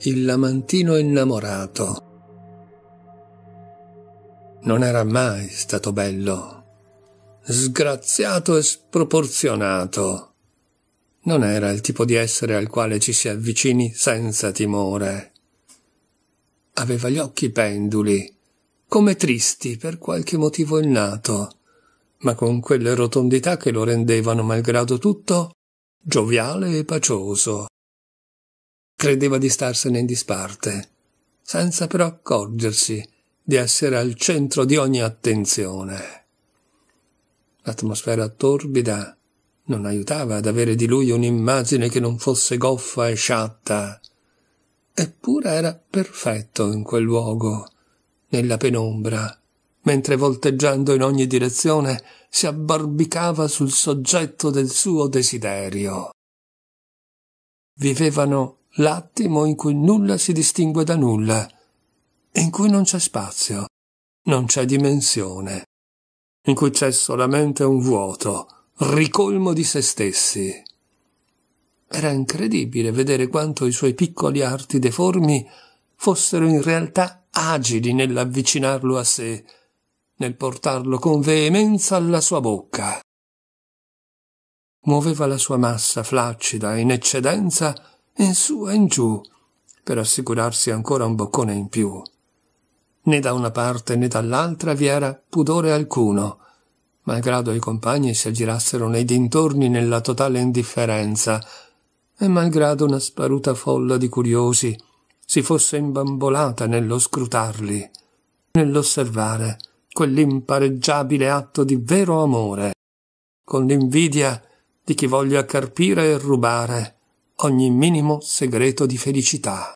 Il lamantino innamorato. Non era mai stato bello. Sgraziato e sproporzionato. Non era il tipo di essere al quale ci si avvicini senza timore. Aveva gli occhi penduli, come tristi per qualche motivo innato, ma con quelle rotondità che lo rendevano, malgrado tutto, gioviale e pacioso. Credeva di starsene in disparte, senza però accorgersi di essere al centro di ogni attenzione. L'atmosfera torbida non aiutava ad avere di lui un'immagine che non fosse goffa e sciatta. Eppure era perfetto in quel luogo, nella penombra, mentre volteggiando in ogni direzione si abbarbicava sul soggetto del suo desiderio. Vivevano l'attimo in cui nulla si distingue da nulla, in cui non c'è spazio, non c'è dimensione, in cui c'è solamente un vuoto, ricolmo di se stessi. Era incredibile vedere quanto i suoi piccoli arti deformi fossero in realtà agili nell'avvicinarlo a sé, nel portarlo con veemenza alla sua bocca. Muoveva la sua massa flaccida in eccedenza in su e in giù, per assicurarsi ancora un boccone in più. Né da una parte né dall'altra vi era pudore alcuno, malgrado i compagni si aggirassero nei dintorni nella totale indifferenza, e malgrado una sparuta folla di curiosi si fosse imbambolata nello scrutarli, nell'osservare quell'impareggiabile atto di vero amore, con l'invidia di chi voglia carpire e rubare, ogni minimo segreto di felicità.